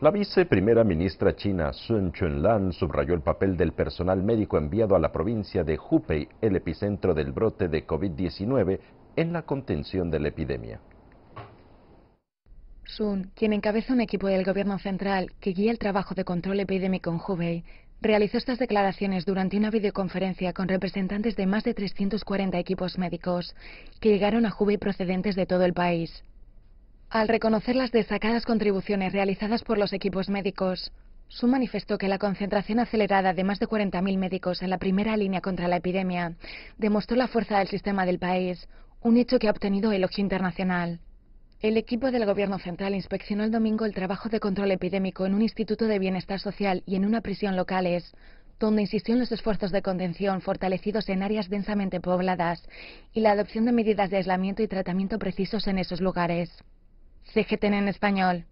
La viceprimera ministra china Sun Chunlan subrayó el papel del personal médico enviado a la provincia de Hubei, el epicentro del brote de COVID-19, en la contención de la epidemia. Sun, quien encabeza un equipo del gobierno central que guía el trabajo de control epidémico en Hubei, realizó estas declaraciones durante una videoconferencia con representantes de más de 340 equipos médicos que llegaron a Hubei procedentes de todo el país. Al reconocer las destacadas contribuciones realizadas por los equipos médicos, Su manifestó que la concentración acelerada de más de 40.000 médicos en la primera línea contra la epidemia demostró la fuerza del sistema del país, un hecho que ha obtenido elogio internacional. El equipo del Gobierno Central inspeccionó el domingo el trabajo de control epidémico en un instituto de bienestar social y en una prisión locales, donde insistió en los esfuerzos de contención fortalecidos en áreas densamente pobladas y la adopción de medidas de aislamiento y tratamiento precisos en esos lugares. CGTN en español.